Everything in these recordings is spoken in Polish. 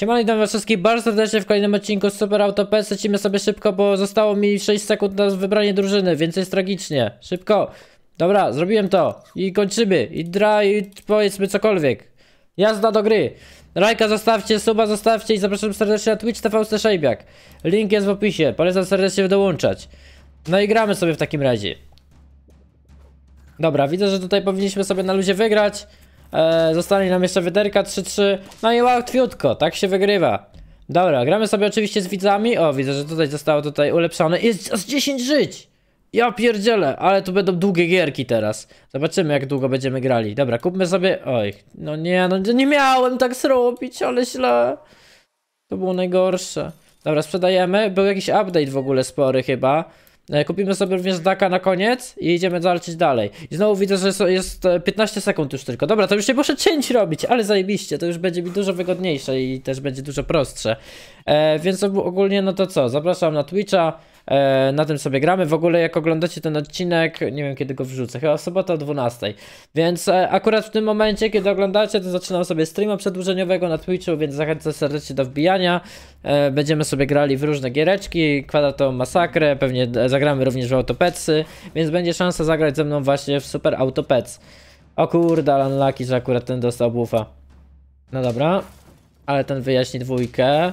Siemano, witam was wszystkich bardzo serdecznie w kolejnym odcinku Super Auto PS. Lecimy sobie szybko, bo zostało mi 6 sekund na wybranie drużyny, więc jest tragicznie. Szybko. Dobra, zrobiłem to. I kończymy. I dra, i powiedzmy cokolwiek. Jazda do gry. Rajka zostawcie, suba zostawcie i zapraszam serdecznie na Twitch TV Szejbiak. Link jest w opisie, polecam serdecznie dołączać. No i gramy sobie w takim razie. Dobra, widzę, że tutaj powinniśmy sobie na luzie wygrać. E, zostali nam jeszcze wyderka 3-3. No i łatwiutko, tak się wygrywa. Dobra, gramy sobie oczywiście z widzami. O, widzę, że tutaj zostało tutaj ulepszone. Jest aż 10 żyć! Ja pierdzielę, ale tu będą długie gierki teraz. Zobaczymy jak długo będziemy grali. Dobra, kupmy sobie... Oj, no nie, no nie miałem tak zrobić, ale źle. To było najgorsze. Dobra, sprzedajemy. Był jakiś update w ogóle spory chyba. E, kupimy sobie również daka na koniec i idziemy walczyć dalej. I znowu widzę, że jest 15 e, sekund już tylko. Dobra, to już nie muszę cięć robić, ale zajebiście, to już będzie mi dużo wygodniejsze i też będzie dużo prostsze. E, więc ogólnie no to co, zapraszam na Twitcha. E, na tym sobie gramy. W ogóle jak oglądacie ten odcinek, nie wiem kiedy go wrzucę, chyba sobota o 12. Więc e, akurat w tym momencie, kiedy oglądacie, to zaczynam sobie streama przedłużeniowego na Twitchu, więc zachęcam serdecznie do wbijania. E, będziemy sobie grali w różne giereczki, kwadratową masakrę, pewnie e, zagramy również w autopetsy, więc będzie szansa zagrać ze mną właśnie w Super Autopets. O kurde, Alan Lucky, że akurat ten dostał buffa. No dobra, ale ten wyjaśni dwójkę.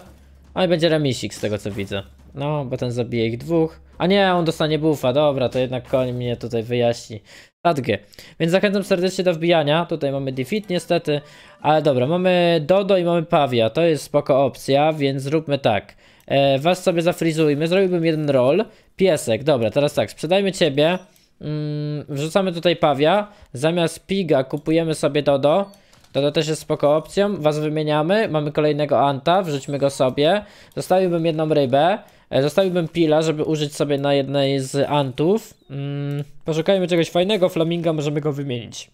i będzie remisik z tego co widzę. No, bo ten zabije ich dwóch. A nie, on dostanie bufa, dobra, to jednak koń mnie tutaj wyjaśni. Sadgę. Więc zachęcam serdecznie do wbijania. Tutaj mamy defeat niestety, ale dobra, mamy Dodo i mamy Pawia. To jest spoko opcja, więc zróbmy tak. E, was sobie zafrizujmy, zrobiłbym jeden roll. Piesek, dobra, teraz tak, sprzedajmy ciebie. Mm, wrzucamy tutaj Pawia. Zamiast Piga kupujemy sobie Dodo. Dodo też jest spoko opcją. Was wymieniamy, mamy kolejnego Anta, wrzućmy go sobie. Zostawiłbym jedną rybę. E, zostawiłbym pila, żeby użyć sobie na jednej z antów. Mm, poszukajmy czegoś fajnego, flaminga możemy go wymienić.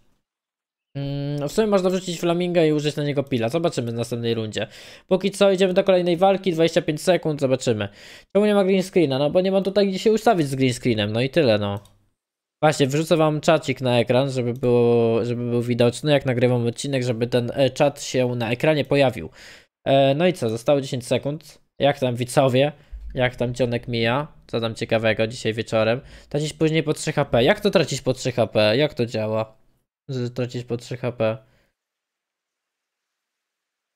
Mm, no w sumie można wrzucić flaminga i użyć na niego pila. Zobaczymy w następnej rundzie. Póki co idziemy do kolejnej walki, 25 sekund, zobaczymy. Czemu nie ma green screena? No bo nie mam tutaj gdzie się ustawić z green screenem, no i tyle no. Właśnie, wrzucę wam czacik na ekran, żeby, było, żeby był widoczny, jak nagrywam odcinek, żeby ten e, czat się na ekranie pojawił. E, no i co, zostało 10 sekund. Jak tam widzowie? Jak tam Cionek mija? Co tam ciekawego dzisiaj wieczorem? Tracisz później po 3 HP. Jak to tracisz po 3 HP? Jak to działa? Że tracisz po 3 HP.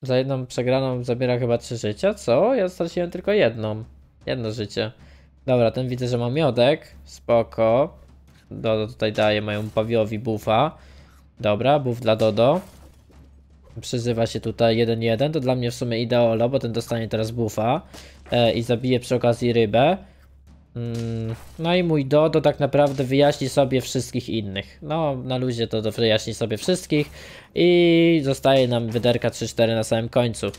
Za jedną przegraną zabiera chyba 3 życia, co? Ja straciłem tylko jedną. Jedno życie. Dobra, ten widzę, że ma miodek. Spoko. Dodo tutaj daje mojemu pawiowi buffa. Dobra, buff dla Dodo. Przyzywa się tutaj 1-1, to dla mnie w sumie ideolo, bo ten dostanie teraz buffa e, i zabiję przy okazji rybę. Mm, no i mój Dodo tak naprawdę wyjaśni sobie wszystkich innych. No, na luzie to wyjaśni sobie wszystkich i zostaje nam wyderka 3-4 na samym końcu.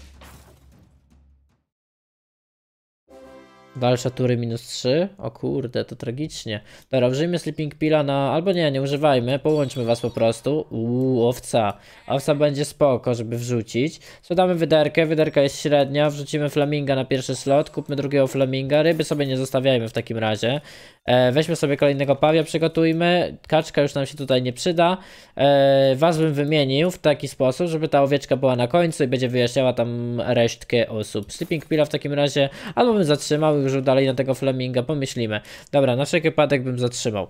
dalsza tury minus 3? O kurde, to tragicznie. Dobra, użyjmy Sleeping Pilla na... Albo nie, nie używajmy, połączmy was po prostu. Uuu, owca. Owca będzie spoko, żeby wrzucić. Składamy wyderkę, wyderka jest średnia, wrzucimy Flaminga na pierwszy slot, kupmy drugiego Flaminga, ryby sobie nie zostawiajmy w takim razie. E, weźmy sobie kolejnego pawia, przygotujmy. Kaczka już nam się tutaj nie przyda. E, was bym wymienił w taki sposób, żeby ta owieczka była na końcu i będzie wyjaśniała tam resztkę osób. Sleeping Pilla w takim razie albo bym zatrzymał już dalej na tego Fleminga, pomyślimy. Dobra, na wszelki wypadek bym zatrzymał.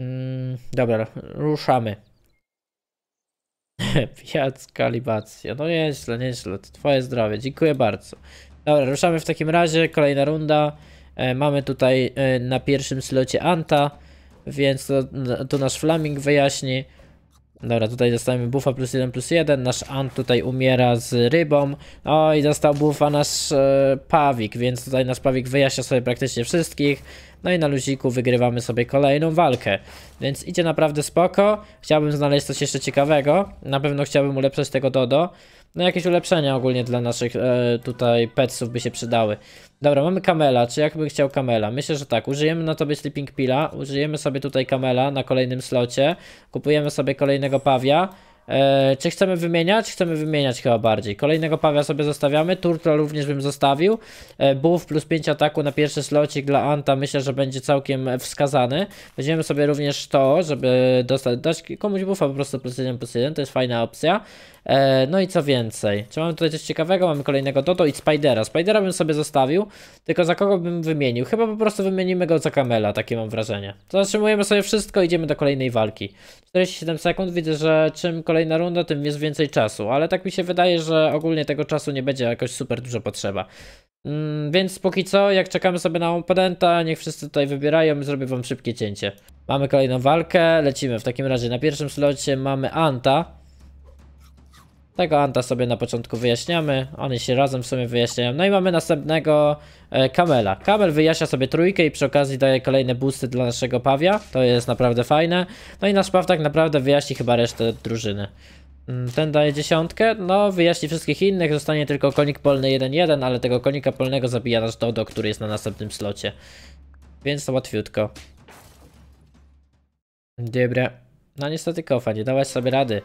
Mm, dobra, ruszamy. Pijacka libacja. No nieźle, nieźle. Twoje zdrowie. Dziękuję bardzo. Dobra, ruszamy w takim razie. Kolejna runda. E, mamy tutaj e, na pierwszym slocie Anta, więc to, to nasz Flaming wyjaśni. Dobra, tutaj dostajemy buffa plus 1 plus 1, nasz Ant tutaj umiera z rybą, o no i dostał buffa nasz e, Pawik, więc tutaj nasz Pawik wyjaśnia sobie praktycznie wszystkich, no i na luziku wygrywamy sobie kolejną walkę, więc idzie naprawdę spoko, chciałbym znaleźć coś jeszcze ciekawego, na pewno chciałbym ulepszać tego Dodo, no jakieś ulepszenia ogólnie dla naszych e, tutaj petsów by się przydały. Dobra, mamy kamela, czy jakby chciał kamela? Myślę, że tak, użyjemy na tobie sleeping pilla, użyjemy sobie tutaj kamela na kolejnym slocie, kupujemy sobie kolejnego pawia. E, czy chcemy wymieniać? Chcemy wymieniać chyba bardziej. Kolejnego pawia sobie zostawiamy, Turtle również bym zostawił. E, Buff plus 5 ataku na pierwszy slocik dla Anta myślę, że będzie całkiem wskazany. Weźmiemy sobie również to, żeby dostać, dać komuś buffa po prostu plus 1 plus 1, to jest fajna opcja. E, no i co więcej, czy mamy tutaj coś ciekawego? Mamy kolejnego Dodo i Spidera. Spidera bym sobie zostawił, tylko za kogo bym wymienił? Chyba po prostu wymienimy go za Kamela, takie mam wrażenie. Zatrzymujemy sobie wszystko, idziemy do kolejnej walki. 47 sekund, widzę, że czym kolejna runda, tym jest więcej czasu, ale tak mi się wydaje, że ogólnie tego czasu nie będzie jakoś super dużo potrzeba. Mm, więc póki co, jak czekamy sobie na oponenta, niech wszyscy tutaj wybierają, zrobię wam szybkie cięcie. Mamy kolejną walkę, lecimy. W takim razie na pierwszym slocie mamy Anta. Tego Anta sobie na początku wyjaśniamy, oni się razem w sumie wyjaśniają. No i mamy następnego e, Kamela. Kamel wyjaśnia sobie trójkę i przy okazji daje kolejne boosty dla naszego Pawia. To jest naprawdę fajne. No i nasz Paw tak naprawdę wyjaśni chyba resztę drużyny. Mm, ten daje dziesiątkę, no wyjaśni wszystkich innych, zostanie tylko konik polny 1-1, ale tego konika polnego zabija nasz Dodo, który jest na następnym slocie. Więc to łatwiutko. Dobra. No niestety kofa, nie dałaś sobie rady.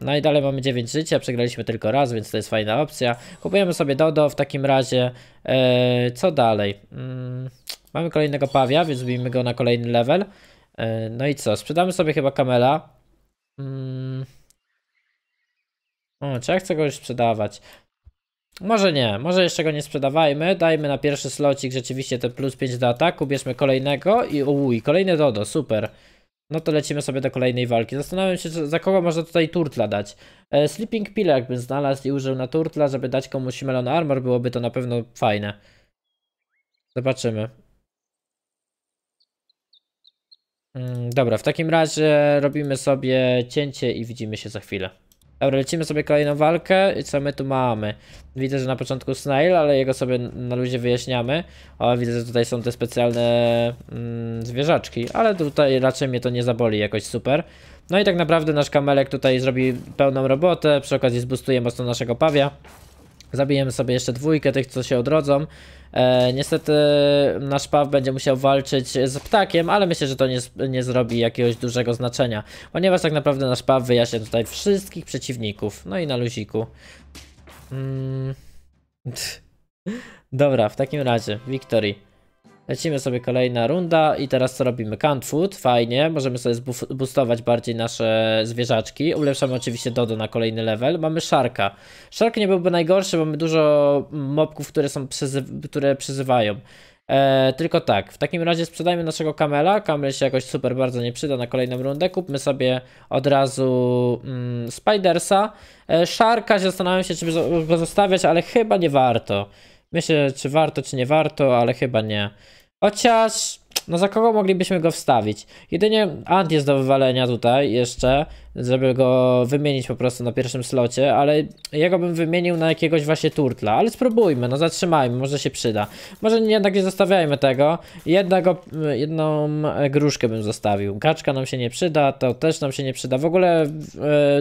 No i dalej mamy 9 życia, przegraliśmy tylko raz, więc to jest fajna opcja. Kupujemy sobie Dodo w takim razie. Eee, co dalej? Mm, mamy kolejnego Pawia, więc zbijmy go na kolejny level. Eee, no i co? Sprzedamy sobie chyba Kamela. Mm. O, czy ja chcę go już sprzedawać? Może nie, może jeszcze go nie sprzedawajmy, dajmy na pierwszy slocik rzeczywiście te plus 5 do ataku, bierzmy kolejnego i uj, kolejny Dodo, super. No to lecimy sobie do kolejnej walki. Zastanawiam się, za kogo można tutaj turtla dać. E, sleeping Pill jakbym znalazł i użył na turtla, żeby dać komuś Melon Armor, byłoby to na pewno fajne. Zobaczymy. Mm, dobra, w takim razie robimy sobie cięcie i widzimy się za chwilę. Dobra, lecimy sobie kolejną walkę i co my tu mamy? Widzę, że na początku Snail, ale jego sobie na luzie wyjaśniamy. O, widzę, że tutaj są te specjalne mm, zwierzaczki, ale tutaj raczej mnie to nie zaboli jakoś super. No i tak naprawdę nasz kamelek tutaj zrobi pełną robotę, przy okazji zbustuje mocno naszego pawia. Zabijemy sobie jeszcze dwójkę tych, co się odrodzą. E, niestety nasz paw będzie musiał walczyć z ptakiem, ale myślę, że to nie, nie zrobi jakiegoś dużego znaczenia, ponieważ tak naprawdę nasz paw wyjaśnia tutaj wszystkich przeciwników. No i na luziku. Mm. Dobra, w takim razie, Victory. Lecimy sobie kolejna runda i teraz co robimy? Canned food, fajnie, możemy sobie zbustować bardziej nasze zwierzaczki. Ulepszamy oczywiście Dodo na kolejny level. Mamy Sharka. Shark nie byłby najgorszy, mamy dużo mobków, które, są przyzy które przyzywają. Eee, tylko tak, w takim razie sprzedajmy naszego kamela. Kamel się jakoś super bardzo nie przyda na kolejną rundę. Kupmy sobie od razu mm, Spidersa. Eee, Szarka zastanawiam się, czy go zostawiać, ale chyba nie warto. Myślę, czy warto, czy nie warto, ale chyba nie. Chociaż, no za kogo moglibyśmy go wstawić? Jedynie Ant jest do wywalenia tutaj jeszcze, żeby go wymienić po prostu na pierwszym slocie, ale jego bym wymienił na jakiegoś właśnie turtla, ale spróbujmy, no zatrzymajmy, może się przyda. Może jednak nie zostawiajmy tego, jednego, jedną gruszkę bym zostawił. Kaczka nam się nie przyda, to też nam się nie przyda. W ogóle e,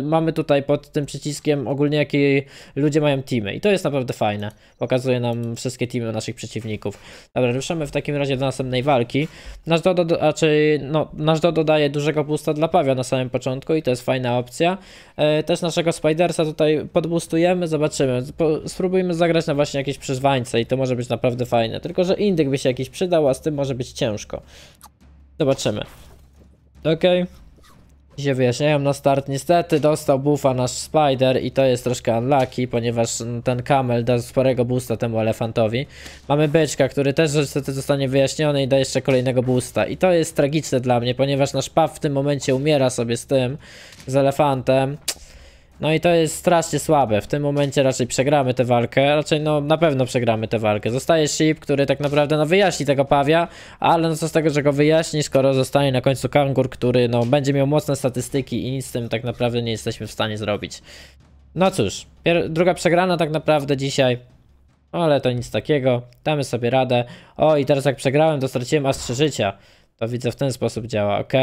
mamy tutaj pod tym przyciskiem ogólnie jakie ludzie mają teamy i to jest naprawdę fajne. Pokazuje nam wszystkie teamy naszych przeciwników. Dobra, ruszamy w takim razie do następnej walki. Nasz Dodo, do, a czy, no, nasz Dodo daje dużego pusta dla Pawia na samym początku i to jest jest fajna opcja. E, też naszego Spidersa tutaj podbustujemy, zobaczymy. Spróbujmy zagrać na właśnie jakieś przyzwańce i to może być naprawdę fajne. Tylko, że indyk by się jakiś przydał, a z tym może być ciężko. Zobaczymy. Okej. Okay. I się wyjaśniają na start. Niestety dostał buffa nasz Spider i to jest troszkę unlucky, ponieważ mm, ten kamel da sporego boosta temu elefantowi. Mamy byczka, który też niestety zostanie wyjaśniony i da jeszcze kolejnego boosta. I to jest tragiczne dla mnie, ponieważ nasz Paw w tym momencie umiera sobie z tym, z elefantem. No i to jest strasznie słabe. W tym momencie raczej przegramy tę walkę. Raczej no na pewno przegramy tę walkę. Zostaje Ship, który tak naprawdę no wyjaśni tego Pawia, ale no co z tego, że go wyjaśni, skoro zostanie na końcu Kangur, który no będzie miał mocne statystyki i nic z tym tak naprawdę nie jesteśmy w stanie zrobić. No cóż, druga przegrana tak naprawdę dzisiaj. Ale to nic takiego, damy sobie radę. O i teraz jak przegrałem, to straciłem aż 3 życia. To widzę w ten sposób działa, ok?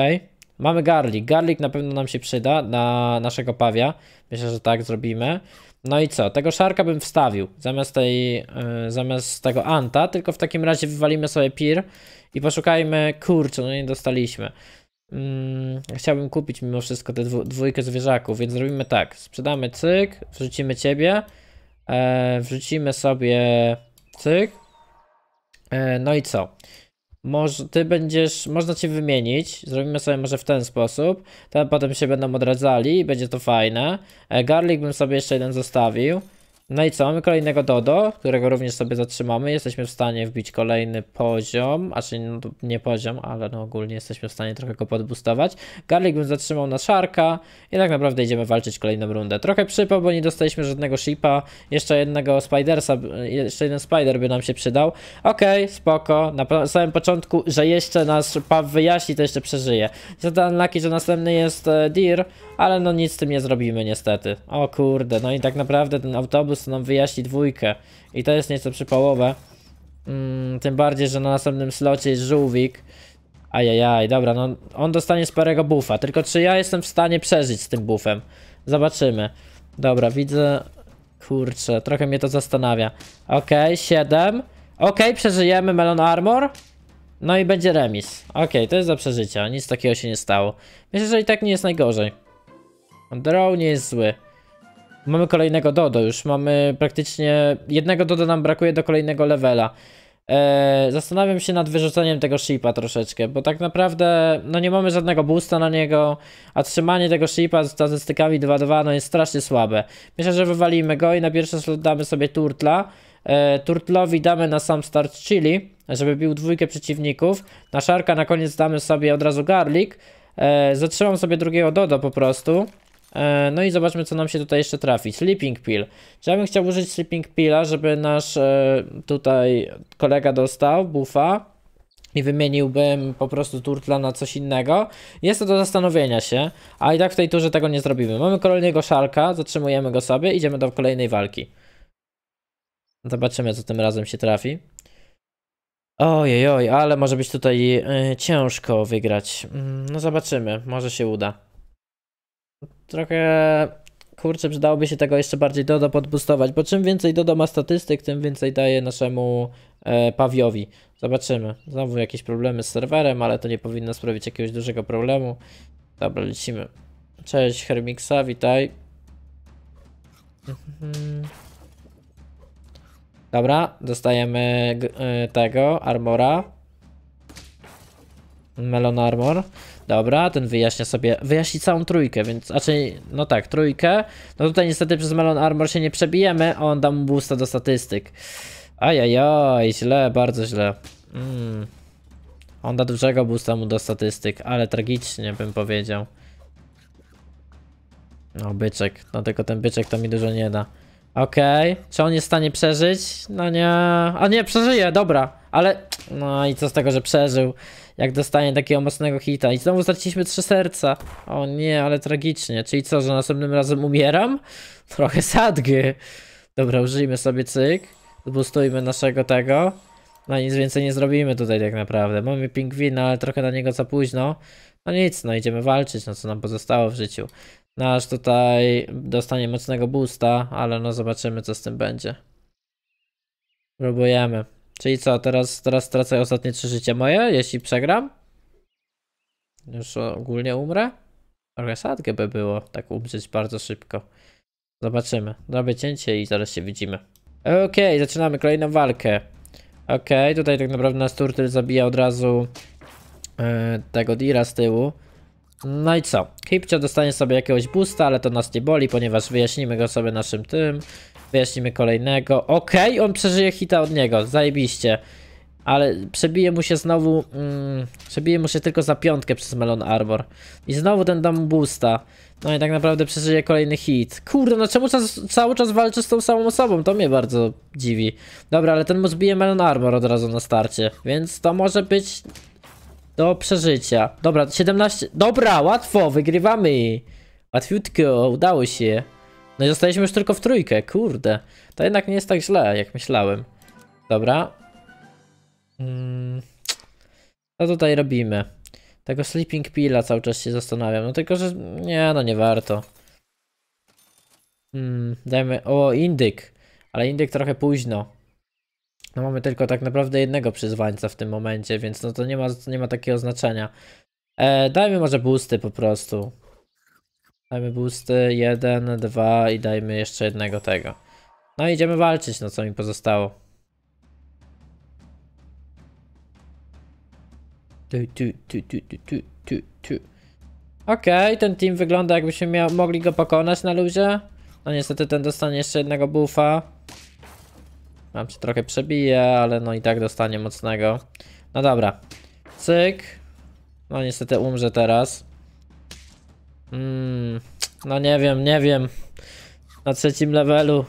Mamy garlic. Garlic na pewno nam się przyda na naszego pawia. Myślę, że tak zrobimy. No i co? Tego szarka bym wstawił zamiast tej, yy, zamiast tego anta, tylko w takim razie wywalimy sobie pir i poszukajmy, kurczę, no nie dostaliśmy. Mm, chciałbym kupić mimo wszystko te dwu, dwójkę zwierzaków, więc zrobimy tak. Sprzedamy cyk, wrzucimy ciebie, e, wrzucimy sobie cyk. E, no i co? Moż, ty będziesz, można cię wymienić, zrobimy sobie może w ten sposób, to potem się będą odradzali i będzie to fajne. E, garlic bym sobie jeszcze jeden zostawił. No i co, mamy kolejnego Dodo, którego również sobie zatrzymamy. Jesteśmy w stanie wbić kolejny poziom, a czy no, nie poziom, ale no ogólnie jesteśmy w stanie trochę go podbustować. Garlic bym zatrzymał na szarka, i tak naprawdę idziemy walczyć kolejną rundę. Trochę przypał, bo nie dostaliśmy żadnego shipa, jeszcze jednego Spidersa, jeszcze jeden Spider by nam się przydał. Okej, okay, spoko, na samym początku, że jeszcze nasz Paw wyjaśni, to jeszcze przeżyje. Zadam unlucky, że następny jest e, Deer, ale no nic z tym nie zrobimy niestety. O kurde, no i tak naprawdę ten autobus prostu nam wyjaśni dwójkę. I to jest nieco przypałowe. Mm, tym bardziej, że na następnym slocie jest żółwik. Ajajaj, dobra, no on dostanie sporego buffa. Tylko czy ja jestem w stanie przeżyć z tym buffem? Zobaczymy. Dobra, widzę... Kurczę, trochę mnie to zastanawia. Okej, okay, 7. Okej, okay, przeżyjemy Melon Armor. No i będzie remis. Okej, okay, to jest za przeżycia. Nic takiego się nie stało. Myślę, że i tak nie jest najgorzej. Draw nie jest zły. Mamy kolejnego Dodo już, mamy praktycznie... Jednego Dodo nam brakuje do kolejnego levela. Eee, zastanawiam się nad wyrzuceniem tego shipa troszeczkę, bo tak naprawdę no nie mamy żadnego boosta na niego, a trzymanie tego shipa z statystykami 2-2 no jest strasznie słabe. Myślę, że wywalimy go i na pierwszy slot damy sobie Turtla. E, turtlowi damy na sam start Chili, żeby bił dwójkę przeciwników. Na Szarka na koniec damy sobie od razu Garlic. E, zatrzymam sobie drugiego Dodo po prostu. E, no i zobaczmy, co nam się tutaj jeszcze trafi. Sleeping Pill. Czy ja bym chciał użyć Sleeping Pilla, żeby nasz e, tutaj kolega dostał buffa? i wymieniłbym po prostu turtla na coś innego. Jest to do zastanowienia się, a i tak w tej turze tego nie zrobimy. Mamy kolejnego szalka, zatrzymujemy go sobie, idziemy do kolejnej walki. Zobaczymy, co tym razem się trafi. Ojej, oj, ale może być tutaj y, ciężko wygrać. Mm, no zobaczymy, może się uda. Trochę kurczę, przydałoby się tego jeszcze bardziej Dodo podbustować, bo czym więcej Dodo ma statystyk, tym więcej daje naszemu e, Pawiowi. Zobaczymy. Znowu jakieś problemy z serwerem, ale to nie powinno sprawić jakiegoś dużego problemu. Dobra, lecimy. Cześć Hermixa, witaj. Dobra, dostajemy e, tego, armora. Melon armor. Dobra, ten wyjaśnia sobie, wyjaśni całą trójkę, więc, raczej, no tak, trójkę. No tutaj niestety przez Melon Armor się nie przebijemy, on da mu boosta do statystyk. Ajajaj, źle, bardzo źle. Mm. On da dużego boosta mu do statystyk, ale tragicznie bym powiedział. No, byczek. No tylko ten byczek to mi dużo nie da. Okej. Okay. Czy on jest w stanie przeżyć? No nie. A nie, przeżyje, dobra. Ale... No i co z tego, że przeżył? jak dostanie takiego mocnego hita. I znowu straciliśmy trzy serca. O nie, ale tragicznie. Czyli co, że następnym razem umieram? Trochę sadgy. Dobra, użyjmy sobie cyk. Zbustujmy naszego tego. No nic więcej nie zrobimy tutaj tak naprawdę. Mamy pingwina, ale trochę na niego za późno. No nic, no idziemy walczyć, no co nam pozostało w życiu. Nasz no tutaj dostanie mocnego boosta, ale no zobaczymy co z tym będzie. Próbujemy. Czyli co, teraz, teraz stracę ostatnie trzy życie moje, jeśli przegram? Już ogólnie umrę? Trochę sadkę by było, tak umrzeć bardzo szybko. Zobaczymy. Robię cięcie i zaraz się widzimy. Okej, okay, zaczynamy kolejną walkę. Okej, okay, tutaj tak naprawdę nas Turtle zabija od razu yy, tego Dira z tyłu. No i co? Kipcio dostanie sobie jakiegoś boosta, ale to nas nie boli, ponieważ wyjaśnimy go sobie naszym tym. Wyjaśnimy kolejnego. Okej, okay, on przeżyje hita od niego, zajebiście. Ale przebije mu się znowu, mm, przebije mu się tylko za piątkę przez Melon Arbor. I znowu ten dom boosta. No i tak naprawdę przeżyje kolejny hit. Kurde, no czemu czas, cały czas walczy z tą samą osobą? To mnie bardzo dziwi. Dobra, ale ten mu zbije Melon Armor od razu na starcie, więc to może być do przeżycia. Dobra, 17... Dobra, łatwo, wygrywamy. Łatwiutko, udało się. No i zostaliśmy już tylko w trójkę, kurde. To jednak nie jest tak źle, jak myślałem. Dobra. Mm. Co tutaj robimy? Tego sleeping pilla cały czas się zastanawiam. No tylko, że nie, no nie warto. Hmm, dajmy... O, indyk. Ale indyk trochę późno. No mamy tylko tak naprawdę jednego przyzwańca w tym momencie, więc no to nie ma, nie ma takiego znaczenia. E, dajmy może boosty po prostu. Dajmy boosty, jeden, dwa i dajmy jeszcze jednego tego. No idziemy walczyć, no co mi pozostało. Tu, tu, tu, tu, tu, tu, tu. Okej, okay, ten team wygląda jakbyśmy miał, mogli go pokonać na luzie. No niestety ten dostanie jeszcze jednego buffa. Mam się trochę przebije, ale no i tak dostanie mocnego. No dobra. Cyk. No niestety umrze teraz. Mm, no nie wiem, nie wiem. Na trzecim levelu.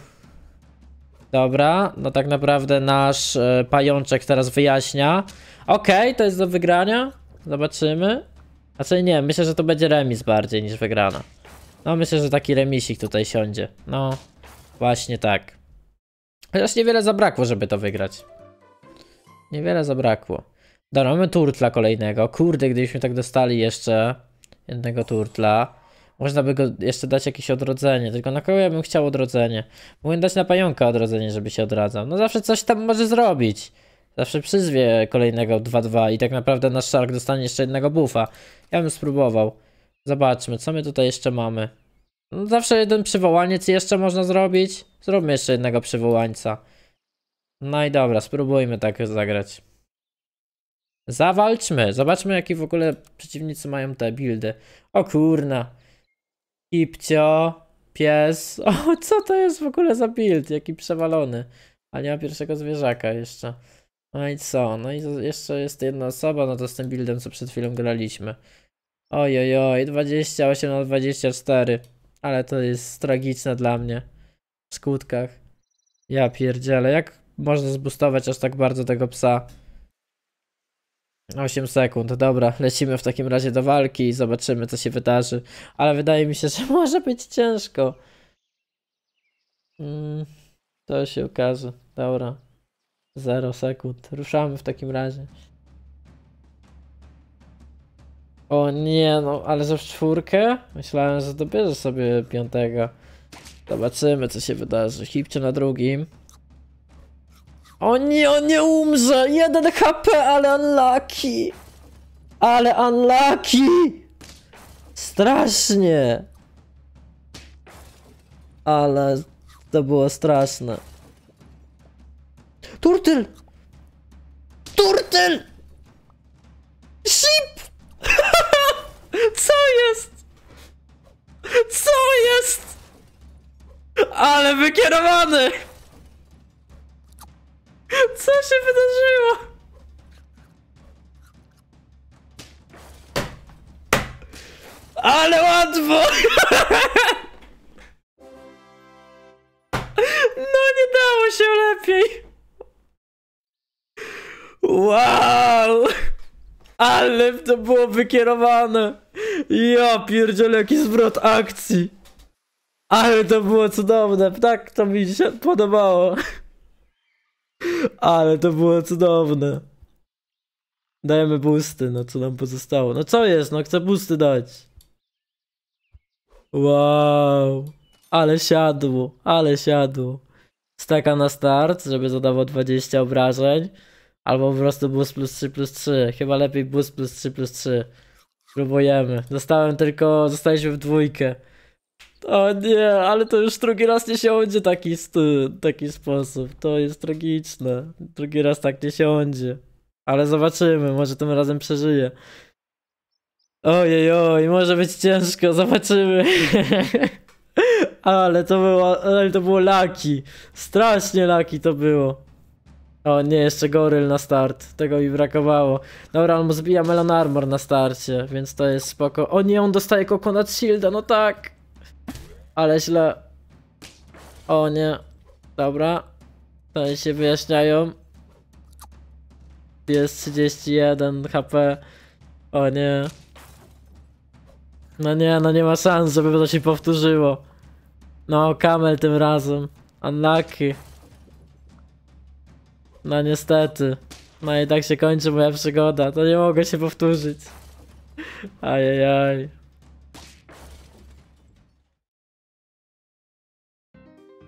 Dobra, no tak naprawdę nasz y, pajączek teraz wyjaśnia. Okej, okay, to jest do wygrania. Zobaczymy. co znaczy nie, myślę, że to będzie remis bardziej niż wygrana. No myślę, że taki remisik tutaj siądzie. No, właśnie tak. Chociaż niewiele zabrakło, żeby to wygrać. Niewiele zabrakło. Dobra, mamy turtla kolejnego. Kurde, gdybyśmy tak dostali jeszcze jednego turtla. Można by go jeszcze dać jakieś odrodzenie, tylko na kogo ja bym chciał odrodzenie? Mógłbym dać na pająka odrodzenie, żeby się odradzał. No zawsze coś tam może zrobić. Zawsze przyzwie kolejnego 2-2 i tak naprawdę nasz szark dostanie jeszcze jednego buffa. Ja bym spróbował. Zobaczmy, co my tutaj jeszcze mamy. No zawsze jeden przywołaniec jeszcze można zrobić. Zróbmy jeszcze jednego przywołańca. No i dobra, spróbujmy tak zagrać. Zawalczmy. Zobaczmy, jakie w ogóle przeciwnicy mają te buildy. O kurna. Kipcio. Pies. O, co to jest w ogóle za build? Jaki przewalony. A nie ma pierwszego zwierzaka jeszcze. No i co? No i jeszcze jest jedna osoba, no to z tym buildem, co przed chwilą graliśmy. Ojojoj, 28 na 24. Ale to jest tragiczne dla mnie. W skutkach. Ja pierdzielę, jak można zbustować aż tak bardzo tego psa? 8 sekund, dobra, lecimy w takim razie do walki i zobaczymy co się wydarzy. Ale wydaje mi się, że może być ciężko. Mm, to się okaże, dobra. 0 sekund, ruszamy w takim razie. O nie, no ale za w czwórkę? Myślałem, że dobierze sobie piątego. Zobaczymy co się wydarzy. Hipcie na drugim. O nie, on nie umrze! Jeden HP, ale unlucky! Ale unlucky! Strasznie! Ale to było straszne. Turtyl! Turtyl! Ship! Co jest? Co jest? Ale wykierowany! Co się wydarzyło? Ale łatwo! No nie dało się lepiej! Wow! Ale to było wykierowane! Ja pierdzielę, jaki zwrot akcji! Ale to było cudowne, tak to mi się podobało. Ale to było cudowne. Dajemy boosty, no co nam pozostało. No co jest, no chcę boosty dać. Wow. Ale siadło, ale siadło. Staka na start, żeby zadawał 20 obrażeń. Albo po prostu boost plus 3 plus 3. Chyba lepiej boost plus 3 plus 3. Próbujemy. Dostałem tylko, zostaliśmy w dwójkę. O nie, ale to już drugi raz nie siądzie taki, y, taki sposób. To jest tragiczne. Drugi raz tak nie siądzie. Ale zobaczymy, może tym razem przeżyje. Ojej, oj, może być ciężko, zobaczymy. ale to było, ale to było laki. Strasznie laki to było. O nie, jeszcze goryl na start. Tego mi brakowało. Dobra, on zbija melon armor na starcie, więc to jest spoko. O nie, on dostaje coconut shielda, no tak ale źle. O nie. Dobra. Tutaj się wyjaśniają. Jest 31 HP. O nie. No nie, no nie ma szans, żeby to się powtórzyło. No, Kamel tym razem. Unlucky. No niestety. No i tak się kończy moja przygoda. To nie mogę się powtórzyć. Ajajaj.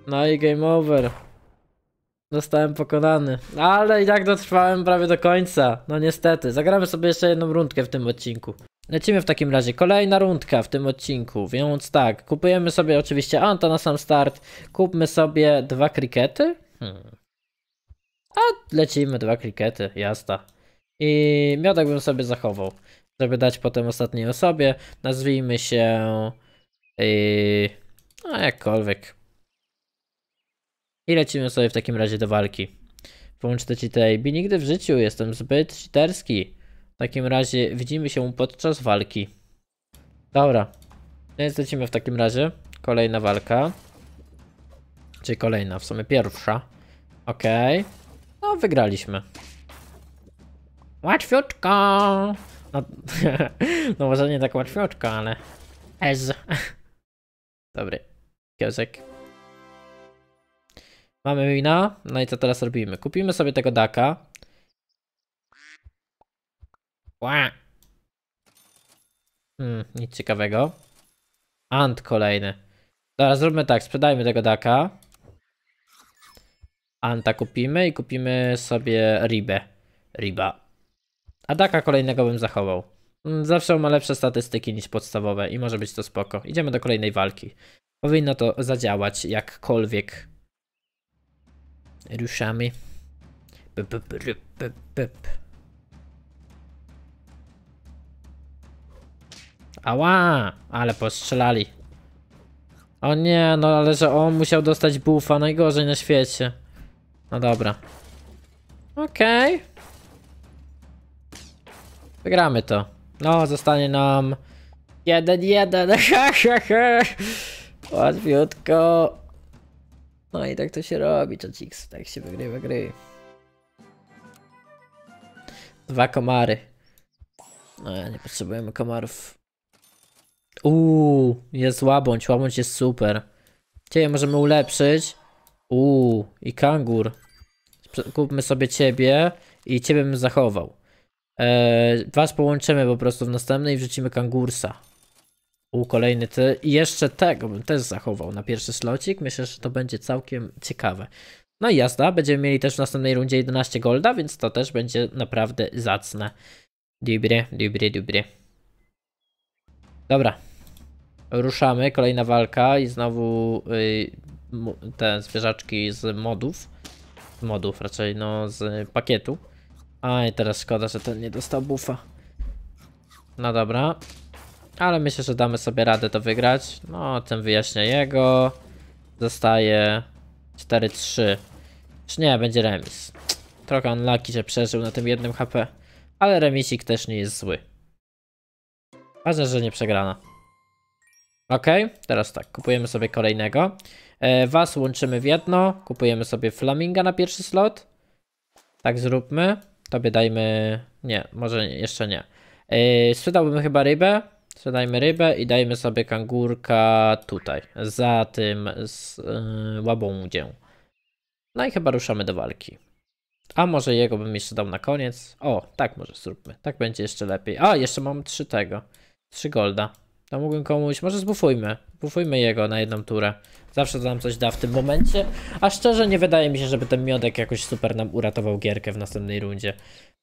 No i game over. Zostałem pokonany. Ale i tak dotrwałem prawie do końca. No niestety. Zagramy sobie jeszcze jedną rundkę w tym odcinku. Lecimy w takim razie. Kolejna rundka w tym odcinku, więc tak. Kupujemy sobie oczywiście Anta na sam start. Kupmy sobie dwa krikety. Hmm. A lecimy dwa krikety, jasna. I miodek bym sobie zachował, żeby dać potem ostatniej osobie. Nazwijmy się... Yy, no jakkolwiek. I lecimy sobie w takim razie do walki. ci te bi. Nigdy w życiu jestem zbyt siterski. W takim razie widzimy się podczas walki. Dobra. No więc lecimy w takim razie. Kolejna walka. Czyli kolejna, w sumie pierwsza. Okej. Okay. No, wygraliśmy. Łatwiutko! No, no może nie tak łatwiutko, ale... Ez. Dobry. Kiosek. Mamy wina. No i co teraz robimy? Kupimy sobie tego daka. Hmm, nic ciekawego. Ant kolejny. Dobra, zróbmy tak, sprzedajmy tego daka. Anta kupimy i kupimy sobie ribę. Riba. A daka kolejnego bym zachował. Hmm, zawsze ma lepsze statystyki niż podstawowe i może być to spoko. Idziemy do kolejnej walki. Powinno to zadziałać jakkolwiek ruszamy. Bup, bup, bup, bup. Ała! Ale postrzelali. O nie, no ale że on musiał dostać bufa, najgorzej na świecie. No dobra. Okej. Okay. Wygramy to. No, zostanie nam... Jeden, jeden, ha, ha, ha. Łatwiutko. No i tak to się robi, czaciks. Tak się wygrywa gry. Dwa komary. No, nie potrzebujemy komarów. Uuu, jest łabądź. Łabądź jest super. Ciebie możemy ulepszyć. Uuu, i kangur. Kupmy sobie ciebie i ciebie bym zachował. Eee, was połączymy po prostu w następnej i wrzucimy kangursa. U, kolejny ty. I jeszcze tego bym też zachował na pierwszy slocik. Myślę, że to będzie całkiem ciekawe. No i jazda. Będziemy mieli też w następnej rundzie 11 golda, więc to też będzie naprawdę zacne. dobry dobry dobry Dobra. Ruszamy. Kolejna walka i znowu yy, te zwierzaczki z modów. Z modów raczej, no z pakietu. Aj, teraz szkoda, że ten nie dostał buffa. No dobra. Ale myślę, że damy sobie radę to wygrać. No, ten wyjaśnia jego. Zostaje 4-3. Czy nie, będzie remis. Trochę unlucky, że przeżył na tym jednym HP. Ale remisik też nie jest zły. Ważne, że nie przegrana. Ok, teraz tak, kupujemy sobie kolejnego. E, was łączymy w jedno, kupujemy sobie Flaminga na pierwszy slot. Tak zróbmy. Tobie dajmy... Nie, może jeszcze nie. E, sprzedałbym chyba rybę. Sprzedajmy rybę i dajmy sobie kangurka tutaj, za tym z, yy, łabądzię. No i chyba ruszamy do walki. A może jego bym jeszcze dał na koniec? O, tak może zróbmy. Tak będzie jeszcze lepiej. A, jeszcze mam trzy tego. Trzy golda. To mógłbym komuś... Może zbufujmy. Bufujmy jego na jedną turę. Zawsze to nam coś da w tym momencie. A szczerze nie wydaje mi się, żeby ten miodek jakoś super nam uratował gierkę w następnej rundzie.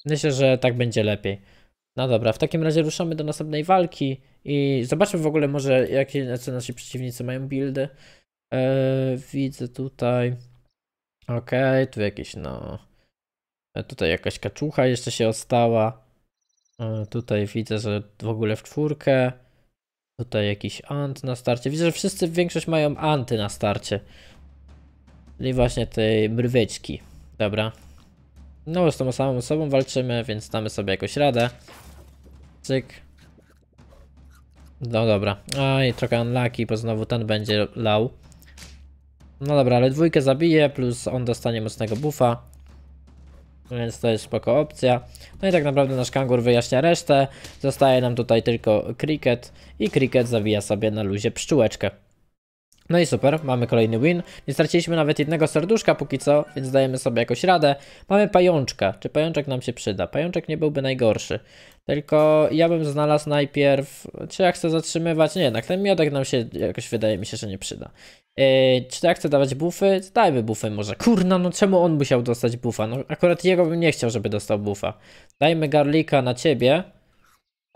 Myślę, że tak będzie lepiej. No dobra, w takim razie ruszamy do następnej walki i zobaczmy w ogóle może jakie co znaczy nasi przeciwnicy mają buildy. Eee, widzę tutaj... Okej, okay, tu jakieś no... E, tutaj jakaś kaczucha jeszcze się ostała. Eee, tutaj widzę, że w ogóle w czwórkę. Tutaj jakiś ant na starcie. Widzę, że wszyscy, większość mają anty na starcie. Czyli właśnie tej bryweczki. Dobra. No z tą samą osobą walczymy, więc damy sobie jakoś radę. Cyk. No dobra. Aj, trochę unlucky, bo znowu ten będzie lał. No dobra, ale dwójkę zabije, plus on dostanie mocnego buffa. Więc to jest spoko opcja. No i tak naprawdę nasz kangur wyjaśnia resztę. Zostaje nam tutaj tylko Cricket i Cricket zawija sobie na luzie pszczółeczkę. No i super, mamy kolejny win. Nie straciliśmy nawet jednego serduszka póki co, więc dajemy sobie jakoś radę. Mamy pajączka. Czy pajączek nam się przyda? Pajączek nie byłby najgorszy. Tylko ja bym znalazł najpierw... Czy ja chcę zatrzymywać? Nie, jednak ten miodek nam się jakoś wydaje mi się, że nie przyda. Yy, czy ja chcę dawać bufy? Dajmy bufy może. Kurna, no czemu on musiał dostać bufa? No akurat jego bym nie chciał, żeby dostał bufa. Dajmy garlika na ciebie.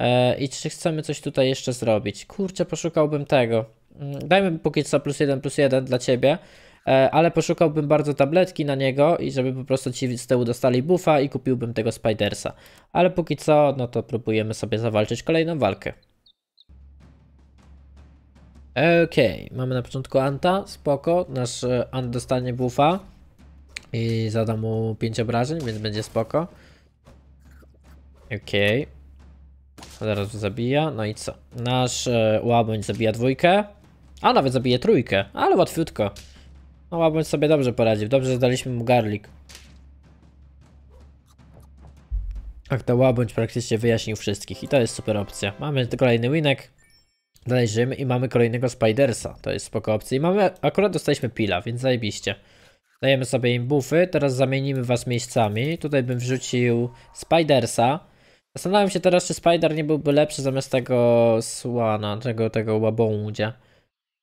Yy, I czy chcemy coś tutaj jeszcze zrobić? Kurczę, poszukałbym tego. Mm, dajmy póki co plus jeden plus jeden dla ciebie, e, ale poszukałbym bardzo tabletki na niego i żeby po prostu ci z tyłu dostali buffa i kupiłbym tego Spidersa. Ale póki co, no to próbujemy sobie zawalczyć kolejną walkę. Okej, okay. mamy na początku Anta, spoko, nasz e, Ant dostanie buffa i zada mu 5 obrażeń, więc będzie spoko. Okej. Okay. Zaraz zabija, no i co? Nasz e, łabędź zabija dwójkę. A nawet zabije trójkę, ale łatwiutko. No łabym sobie dobrze poradził, dobrze zdaliśmy mu garlik. Tak, to łabędź praktycznie wyjaśnił wszystkich i to jest super opcja. Mamy kolejny winek, dalej żyjemy i mamy kolejnego Spidersa, to jest spoko opcja. I mamy, akurat dostaliśmy pila, więc zajebiście. Dajemy sobie im buffy, teraz zamienimy was miejscami. Tutaj bym wrzucił Spidersa. Zastanawiam się teraz, czy Spider nie byłby lepszy zamiast tego Słana, tego, tego łabądzia.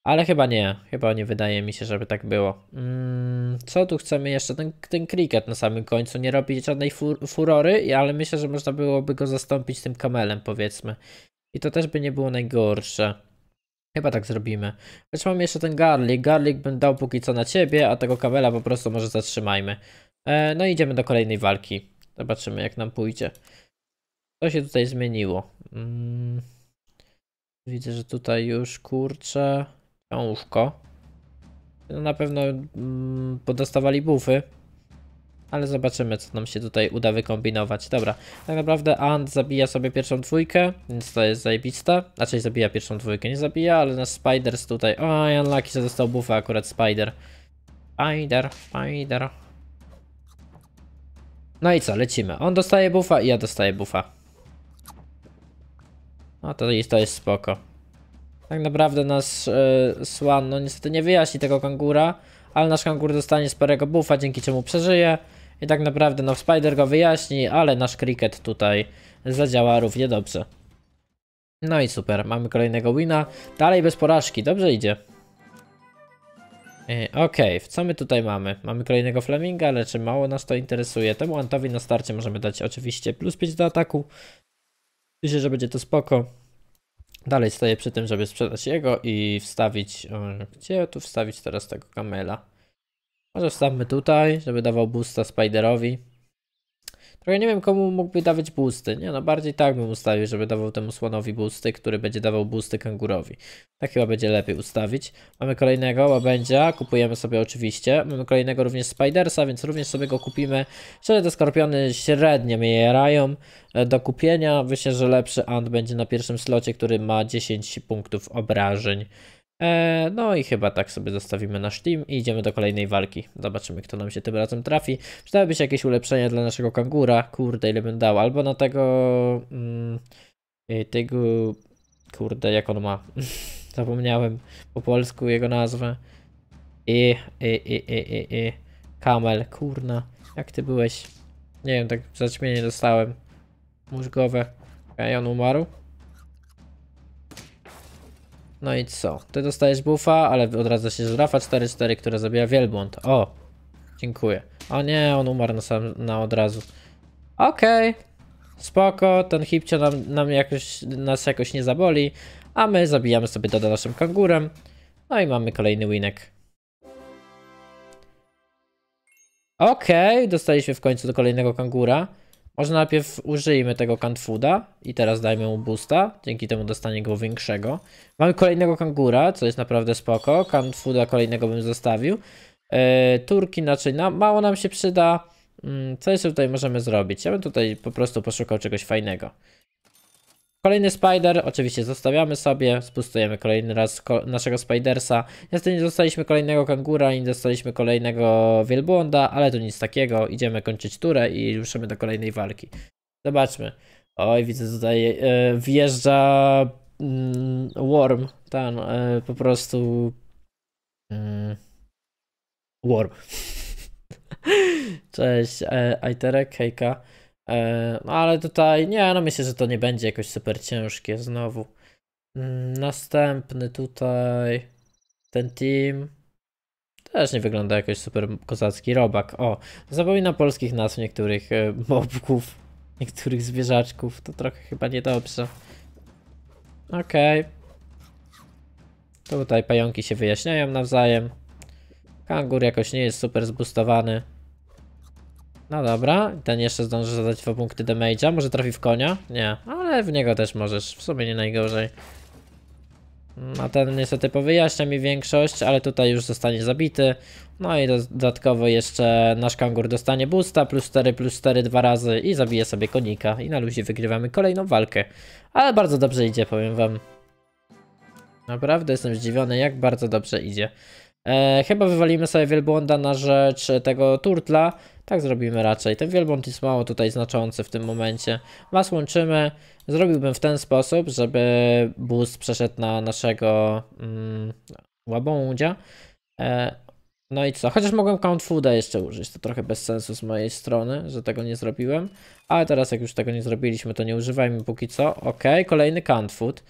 Ale chyba nie, chyba nie wydaje mi się, żeby tak było. Mm, co tu chcemy jeszcze? Ten, ten cricket na samym końcu nie robi żadnej fur furory, ale myślę, że można byłoby go zastąpić tym kamelem, powiedzmy. I to też by nie było najgorsze. Chyba tak zrobimy. Choć mam jeszcze ten garlic. Garlic bym dał póki co na ciebie, a tego kamela po prostu może zatrzymajmy. E, no idziemy do kolejnej walki. Zobaczymy jak nam pójdzie. Co się tutaj zmieniło? Mm, widzę, że tutaj już kurczę... Tam No na pewno mm, podostawali bufy. Ale zobaczymy, co nam się tutaj uda wykombinować. Dobra, tak naprawdę Ant zabija sobie pierwszą dwójkę, więc to jest zajebiste. Znaczy zabija pierwszą dwójkę, nie zabija, ale nasz Spiders tutaj... Oj, unlucky, że dostał buffa akurat Spider. Spider, Spider. No i co, lecimy. On dostaje buffa i ja dostaję buffa. No to jest, to jest spoko tak naprawdę nasz yy, Swan, no niestety nie wyjaśni tego kangura, ale nasz kangur dostanie sporego buffa, dzięki czemu przeżyje. I tak naprawdę no Spider go wyjaśni, ale nasz Cricket tutaj zadziała równie dobrze. No i super, mamy kolejnego wina. Dalej bez porażki, dobrze idzie. E, okej, okay. co my tutaj mamy? Mamy kolejnego Flaminga, ale czy mało nas to interesuje? Temu Antowi na starcie możemy dać oczywiście plus 5 do ataku. Myślę, że będzie to spoko. Dalej staję przy tym, żeby sprzedać jego i wstawić... Gdzie tu wstawić teraz tego kamela? Może wstawmy tutaj, żeby dawał boosta Spiderowi. Trochę nie wiem, komu mógłby dawać boosty. Nie no, bardziej tak bym ustawił, żeby dawał temu słonowi boosty, który będzie dawał boosty kangurowi. Tak chyba będzie lepiej ustawić. Mamy kolejnego łabędzia, kupujemy sobie oczywiście. Mamy kolejnego również Spidersa, więc również sobie go kupimy. Czyli te skorpiony średnio mnie jerają e, do kupienia. Myślę, że lepszy Ant będzie na pierwszym slocie, który ma 10 punktów obrażeń. E, no i chyba tak sobie zostawimy nasz team i idziemy do kolejnej walki. Zobaczymy, kto nam się tym razem trafi. Przydałyby się jakieś ulepszenia dla naszego kangura. Kurde, ile bym dał. Albo na tego... Mm, y, tego... Kurde, jak on ma? Zapomniałem po polsku jego nazwę. I, i, i, i, i, i. Kamel, kurna. Jak ty byłeś? Nie wiem, tak zaćmienie dostałem. Mózgowe. Okej, okay, on umarł? No i co? Ty dostajesz buffa, ale odradza się żrafa 4-4, która zabija wielbłąd. O! Dziękuję. O nie, on umarł na, sam, na od razu. Okej. Okay. Spoko, ten hipcio nam, nam jakoś, nas jakoś nie zaboli, a my zabijamy sobie Doda naszym kangurem. No i mamy kolejny winek. Okej, okay, dostaliśmy w końcu do kolejnego kangura. Może najpierw użyjmy tego kantfuda i teraz dajmy mu boosta, dzięki temu dostanie go większego. Mamy kolejnego Kangura, co jest naprawdę spoko, Kantfuda kolejnego bym zostawił. Yy, turki znaczy, na? mało nam się przyda. Mm, co jeszcze tutaj możemy zrobić? Ja bym tutaj po prostu poszukał czegoś fajnego. Kolejny Spider, oczywiście zostawiamy sobie, spustujemy kolejny raz ko naszego Spidersa. Niestety nie dostaliśmy kolejnego kangura, nie dostaliśmy kolejnego wielbłąda, ale to nic takiego. Idziemy kończyć turę i ruszymy do kolejnej walki. Zobaczmy. Oj, widzę tutaj yy, wjeżdża mm, Worm, tam e, po prostu... Yy, worm. Cześć, e, Aiterek, hejka. E, no ale tutaj, nie, no myślę, że to nie będzie jakoś super ciężkie znowu. Mm, następny tutaj, ten team, też nie wygląda jakoś super kozacki robak. O, zapomina polskich nazw niektórych e, mobków, niektórych zwierzaczków, to trochę chyba niedobrze. Okej. Okay. Tutaj pająki się wyjaśniają nawzajem. Kangur jakoś nie jest super zbustowany. No dobra, ten jeszcze zdąży zadać dwa punkty damage'a. Może trafi w konia? Nie, ale w niego też możesz, w sumie nie najgorzej. Mm, a ten niestety powyjaśnia mi większość, ale tutaj już zostanie zabity. No i dodatkowo jeszcze nasz kangur dostanie boosta, plus 4, plus 4 dwa razy i zabije sobie konika. I na luzie wygrywamy kolejną walkę. Ale bardzo dobrze idzie, powiem wam. Naprawdę jestem zdziwiony, jak bardzo dobrze idzie. E, chyba wywalimy sobie wielbłąda na rzecz tego turtla. Tak zrobimy raczej. Ten wielbłąd jest mało tutaj znaczący w tym momencie. Was łączymy. Zrobiłbym w ten sposób, żeby boost przeszedł na naszego mm, łabądzia. E, no i co? Chociaż mogłem Count Fooda jeszcze użyć. To trochę bez sensu z mojej strony, że tego nie zrobiłem. Ale teraz jak już tego nie zrobiliśmy, to nie używajmy póki co. Ok, kolejny Count Food.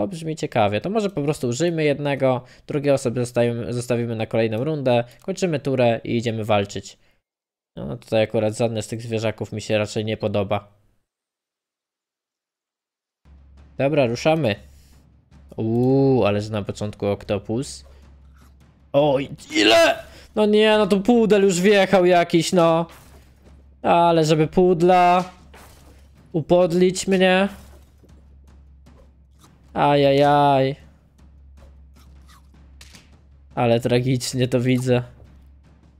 To brzmi ciekawie. To może po prostu użyjmy jednego, drugiego osoby zostawimy, zostawimy na kolejną rundę, kończymy turę i idziemy walczyć. No, no tutaj akurat żadne z tych zwierzaków mi się raczej nie podoba. Dobra, ruszamy. Uuu, ale że na początku oktopus. Oj, ile? No nie, no tu pudel już wjechał jakiś, no. Ale żeby pudla upodlić mnie. Ajajaj. Ale tragicznie to widzę.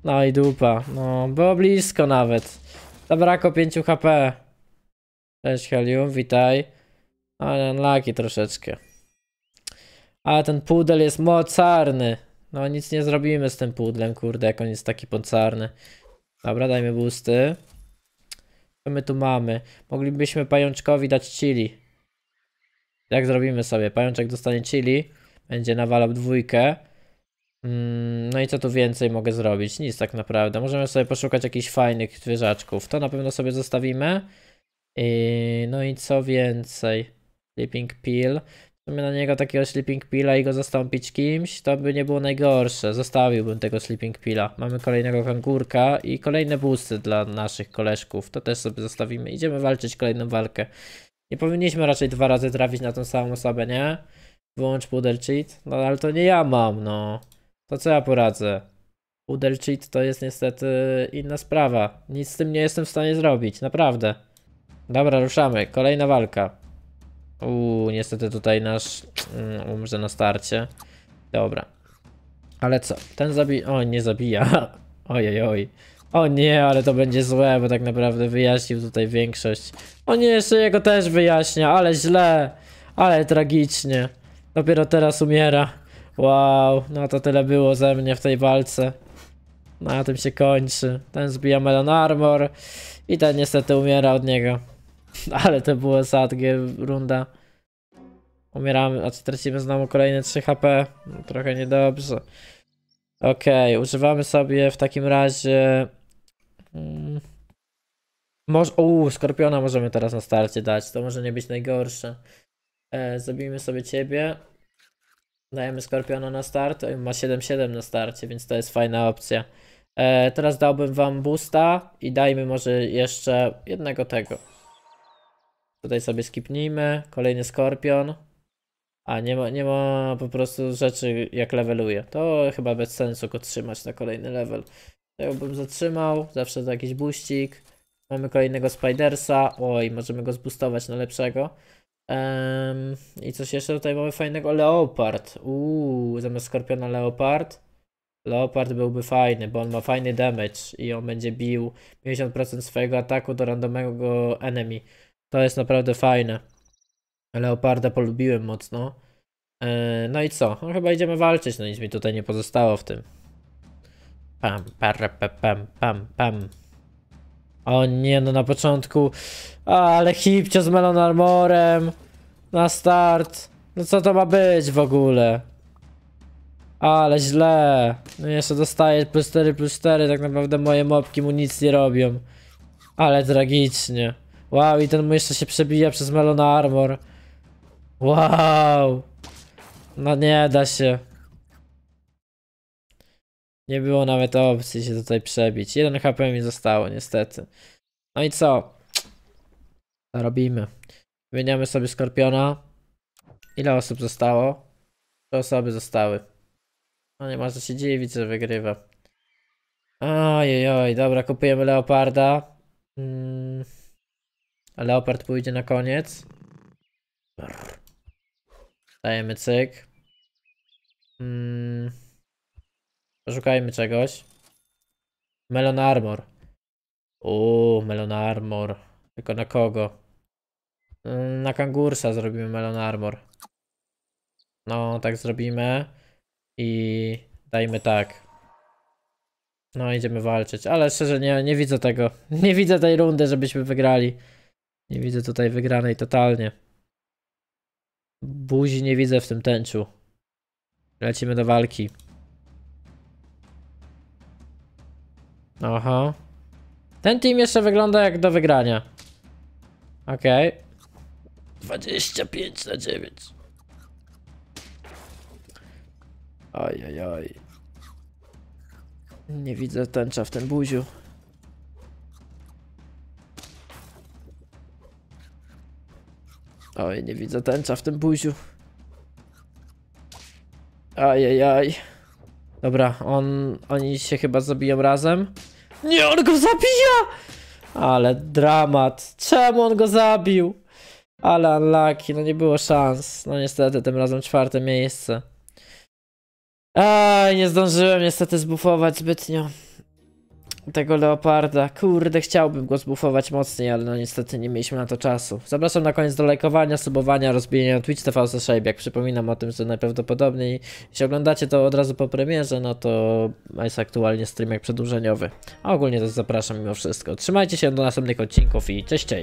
No i dupa. No, było blisko nawet. Zabrakło 5 HP. Cześć Helium, witaj. No, Ale unlucky troszeczkę. Ale ten pudel jest mocarny. No nic nie zrobimy z tym pudlem, kurde, jak on jest taki mocarny. Dobra, dajmy boosty. Co my tu mamy? Moglibyśmy pajączkowi dać chili. Jak zrobimy sobie? Pajączek dostanie chili, będzie nawalał dwójkę. Mm, no i co tu więcej mogę zrobić? Nic tak naprawdę. Możemy sobie poszukać jakichś fajnych zwierzaczków. To na pewno sobie zostawimy. I, no i co więcej? Sleeping Pill. Chcemy na niego takiego Sleeping Pilla i go zastąpić kimś, to by nie było najgorsze. Zostawiłbym tego Sleeping Pilla. Mamy kolejnego kangurka i kolejne busty dla naszych koleżków. To też sobie zostawimy. Idziemy walczyć kolejną walkę. Nie powinniśmy raczej dwa razy trafić na tą samą osobę, nie? Wyłącz puder cheat. No ale to nie ja mam, no. To co ja poradzę? Puder cheat to jest niestety inna sprawa. Nic z tym nie jestem w stanie zrobić, naprawdę. Dobra, ruszamy. Kolejna walka. Uuu, niestety tutaj nasz mm, umrze na starcie. Dobra. Ale co? Ten zabija... O, nie zabija. Ojej, oj. oj. O nie, ale to będzie złe, bo tak naprawdę wyjaśnił tutaj większość. O nie, jeszcze jego też wyjaśnia, ale źle. Ale tragicznie. Dopiero teraz umiera. Wow, no to tyle było ze mnie w tej walce. Na tym się kończy. Ten zbija Melon Armor i ten niestety umiera od niego. Ale to było sadgie runda. Umieramy, a znaczy tracimy znowu kolejne 3 HP. No, trochę niedobrze. Okej, okay, używamy sobie w takim razie Mm. Może, uuu, Skorpiona możemy teraz na starcie dać, to może nie być najgorsze. E, zabijmy sobie ciebie. Dajemy Skorpiona na start, o, ma 7-7 na starcie, więc to jest fajna opcja. E, teraz dałbym wam boosta i dajmy może jeszcze jednego tego. Tutaj sobie skipnijmy, kolejny Skorpion. A nie ma, nie ma po prostu rzeczy jak leveluje. To chyba bez sensu go trzymać na kolejny level. To bym zatrzymał, zawsze to jakiś buścik. Mamy kolejnego Spidersa, oj, możemy go zbustować na lepszego. Um, I coś jeszcze tutaj mamy fajnego, Leopard. Uuu, zamiast Skorpiona Leopard. Leopard byłby fajny, bo on ma fajny damage i on będzie bił 50% swojego ataku do randomego enemy. To jest naprawdę fajne. Leoparda polubiłem mocno. Eee, no i co? No chyba idziemy walczyć, no nic mi tutaj nie pozostało w tym. Pam, para, pam, pam, pam. O nie, no na początku. Ale hipcio z melon armorem. Na start. No co to ma być w ogóle? Ale źle. No jeszcze dostaję plus 4, plus 4. Tak naprawdę moje mopki mu nic nie robią. Ale tragicznie. Wow, i ten mu jeszcze się przebija przez melon armor. Wow. No nie da się. Nie było nawet opcji się tutaj przebić. Jeden HP mi zostało, niestety. No i co? To robimy. Wymieniamy sobie Skorpiona. Ile osób zostało? Trzy osoby zostały. No nie ma się dziwić, że wygrywa. Ojej, dobra, kupujemy Leoparda. Mm. Leopard pójdzie na koniec. Dajemy cyk. Mm. Poszukajmy czegoś. Melon Armor. Uuu, Melon Armor. Tylko na kogo? Mm, na kangursa zrobimy Melon Armor. No, tak zrobimy. I dajmy tak. No, idziemy walczyć. Ale szczerze, nie, nie widzę tego. Nie widzę tej rundy, żebyśmy wygrali. Nie widzę tutaj wygranej totalnie. Buzi nie widzę w tym tęczu. Lecimy do walki. Aha. Ten team jeszcze wygląda jak do wygrania. Okej. Okay. 25 na 9. Oj, oj, oj. Nie widzę tęcza w tym buziu. Oj, nie widzę tęcza w tym buziu. Ajajaj. Aj. Dobra, on... Oni się chyba zabiją razem. Nie, on go zabija! Ale dramat. Czemu on go zabił? Ale unlucky, no nie było szans. No niestety, tym razem czwarte miejsce. Aj, nie zdążyłem niestety zbufować zbytnio tego leoparda. Kurde, chciałbym go zbufować mocniej, ale no niestety nie mieliśmy na to czasu. Zapraszam na koniec do lajkowania, subowania, rozbijania na Twitch TV jak Przypominam o tym, że najprawdopodobniej jeśli oglądacie to od razu po premierze, no to jest aktualnie jak przedłużeniowy. A ogólnie też zapraszam mimo wszystko. Trzymajcie się do następnych odcinków i cześć, cześć!